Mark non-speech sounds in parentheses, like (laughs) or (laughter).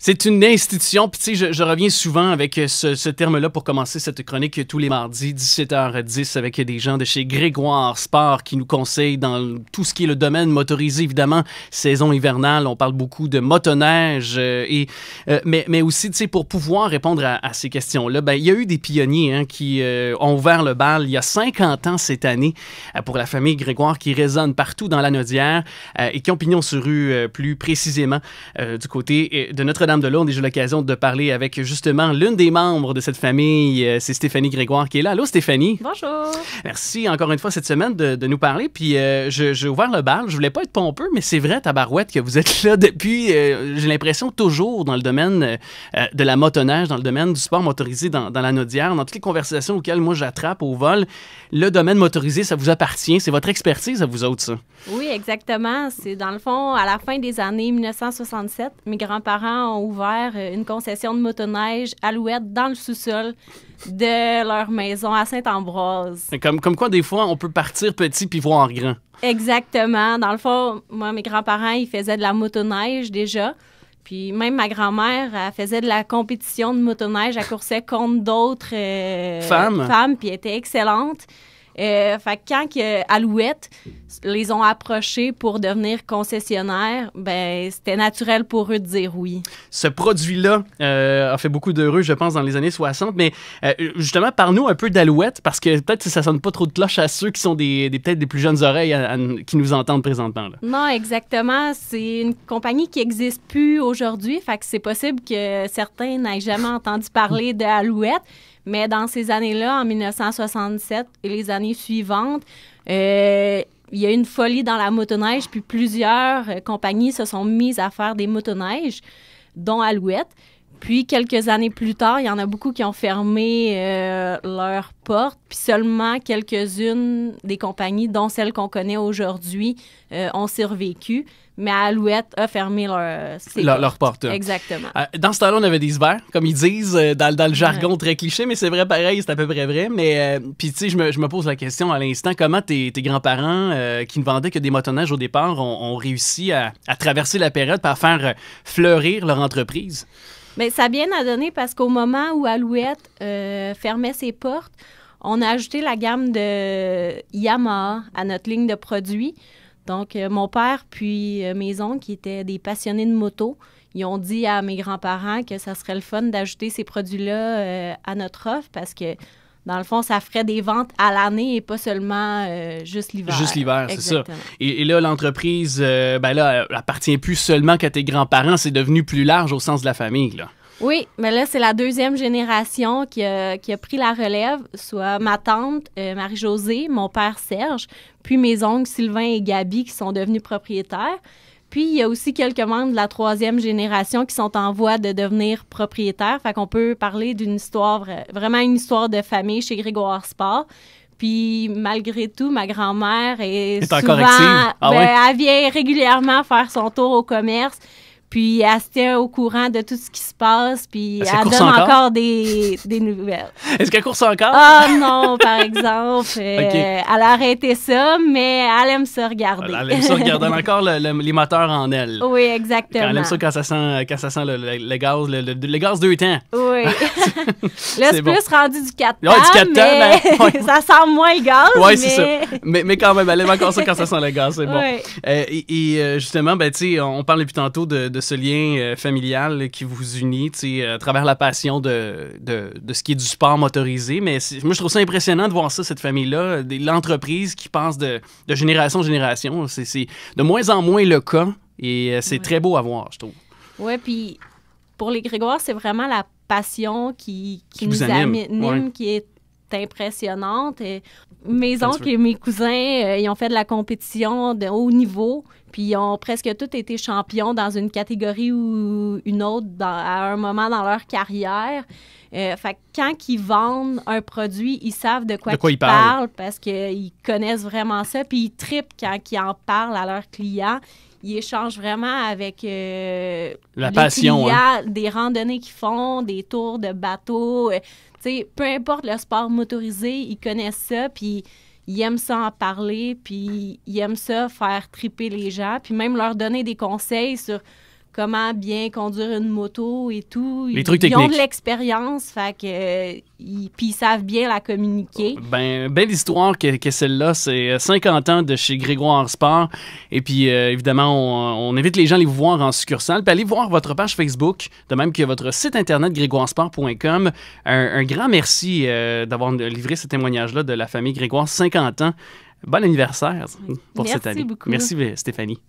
C'est une institution, puis tu sais, je, reviens souvent avec euh, ce, terme-là pour commencer cette chronique tous les mardis, 17h10, avec des gens de chez Grégoire Sport qui nous conseillent dans tout ce qui est le domaine motorisé, évidemment, saison hivernale, on parle beaucoup de motoneige, euh, et, euh, mais, aussi, tu sais, pour pouvoir répondre à, ces questions-là, ben, il y a eu des pionniers hein, qui ont ouvert le bal il y a 50 ans cette année pour la famille Grégoire qui résonne partout dans la Nodière et qui ont pignon sur rue plus précisément du côté de notre Madame de et j'ai l'occasion de parler avec justement l'une des membres de cette famille, euh, c'est Stéphanie Grégoire qui est là. Allô Stéphanie. Bonjour. Merci encore une fois cette semaine de, nous parler. Puis euh, je j'ai ouvert le bal, je voulais pas être pompeux, mais c'est vrai, Tabarouette, que vous êtes là (laughs) depuis, euh, j'ai l'impression, toujours dans le domaine de la motoneige, dans le domaine du sport motorisé, dans, dans la Naudière, dans toutes les conversations auxquelles moi j'attrape au vol. Le domaine motorisé, ça vous appartient, c'est votre expertise à vous autres, ça. Oui, exactement. C'est dans le fond, à la fin des années 1967, mes grands-parents ont ouvert euh, une concession de motoneige à Louette, dans le sous-sol de leur maison à Saint-Ambroise. Comme, comme quoi, des fois, on peut partir petit puis voir en grand. Exactement. Dans le fond, moi, mes grands-parents, ils faisaient de la motoneige déjà. Puis même ma grand-mère, elle faisait de la compétition de motoneige. Elle coursait contre d'autres euh, femmes. femmes, puis elle était excellente. Euh, fait quand Alouette les ont approchés pour devenir concessionnaires, ben c'était naturel pour eux de dire oui. Ce produit-là euh, a fait beaucoup d'heureux, je pense, dans les années 60. Mais euh, justement, parle-nous un peu d'Alouette, parce que peut-être que ça sonne pas trop de cloche à ceux qui sont des, peut-être des plus jeunes oreilles qui nous entendent présentement. Non, exactement. C'est une compagnie qui n'existe plus aujourd'hui. Fait que c'est possible que certains n'aient jamais entendu parler d'Alouette. Mais dans ces années-là, en 1967 et les années suivantes, euh, il y a eu une folie dans la motoneige, puis plusieurs euh, compagnies se sont mises à faire des motoneiges, dont Alouette. Puis quelques années plus tard, il y en a beaucoup qui ont fermé euh, leurs portes, puis seulement quelques-unes des compagnies, dont celles qu'on connaît aujourd'hui, euh, ont survécu. Mais Alouette a fermé leur, leurs portes. Exactement. Euh, dans ce temps-là, on avait des hivers, comme ils disent, dans, le jargon très cliché, mais c'est vrai pareil, c'est à peu près vrai. Mais puis tu sais, je me, pose la question à l'instant, comment tes, grands-parents, qui ne vendaient que des motonnages au départ, ont, réussi à, traverser la période à faire fleurir leur entreprise? Mais ça vient bien à donner parce qu'au moment où Alouette euh, fermait ses portes, on a ajouté la gamme de Yamaha à notre ligne de produits. Donc, euh, mon père puis euh, mes oncles, qui étaient des passionnés de moto, ils ont dit à mes grands-parents que ça serait le fun d'ajouter ces produits-là à notre offre parce que dans le fond, ça ferait des ventes à l'année et pas seulement euh, juste l'hiver. Juste l'hiver, c'est ça. Et, là, l'entreprise, euh, ben là, appartient plus seulement qu'à tes grands-parents, c'est devenu plus large au sens de la famille, Oui, mais là, c'est la deuxième génération qui a, pris la relève, soit ma tante euh, Marie-Josée, mon père Serge, puis mes oncles Sylvain et Gabi qui sont devenus propriétaires. Puis, il y a aussi quelques membres de la troisième génération qui sont en voie de devenir propriétaires. Fait qu'on peut parler d'une histoire, euh, vraiment une histoire de famille chez Grégoire Sport. Puis malgré tout, ma grand-mère est, est souvent, ah ben, elle vient régulièrement faire son tour au commerce. Puis elle se tient au courant de tout ce qui se passe, puis elle, donne encore, des, des, nouvelles. (laughs) Est-ce qu'elle course encore? Ah non, par exemple. (laughs) Euh, elle a arrêté ça, mais elle aime se regarder. Elle aime se regarder. (laughs) encore le, les moteurs en elle. Oui, exactement. elle aime ça quand ça sent, quand ça sent le, le gaz, le, gaz deux temps. Oui. là, c'est plus rendu du 4 temps, ben, ça sent moins le gaz. Oui, c'est ça. Mais, quand même, elle aime encore ça quand ça sent le gaz, c'est bon. Euh, et, et, euh, justement, ben, on parle depuis tantôt de de ce lien euh, familial qui vous unit euh, à travers la passion de, de, de, ce qui est du sport motorisé. Mais moi, je trouve ça impressionnant de voir ça, cette famille-là, l'entreprise qui passe de, de génération en génération. C'est de moins en moins le cas et euh, c'est très beau à voir, je trouve. Oui, puis pour les Grégoire, c'est vraiment la passion qui, qui, nous anime, qui est impressionnante. Et mes oncles et mes cousins, euh, ils ont fait de la compétition de haut niveau, puis ils ont presque tous été champions dans une catégorie ou une autre dans, à un moment dans leur carrière. Euh, fait quand ils vendent un produit, ils savent de quoi, ils, parlent, parce qu'ils connaissent vraiment ça, puis ils tripent quand ils en parlent à leurs clients ils échangent vraiment avec euh, la passion, des, hein. a des randonnées qu'ils font, des tours de bateau. Euh, tu peu importe le sport motorisé, ils connaissent ça, puis ils aiment ça en parler, puis ils aiment ça faire triper les gens, puis même leur donner des conseils sur comment bien conduire une moto et tout. Les ils, trucs techniques. Ils ont de l'expérience, fait que euh, ils, puis ils savent bien la communiquer. Oh, ben, belle histoire que, celle-là, c'est 50 euh, ans de chez Grégoire Sport. Et puis euh, évidemment, on, invite les gens à les voir en succursale. Puis allez voir votre page Facebook, de même que votre site internet grégoiresport.com. Un, un, grand merci d'avoir livré ce témoignage-là de la famille Grégoire, 50 ans. Bon anniversaire pour cette année. Beaucoup. Merci Stéphanie.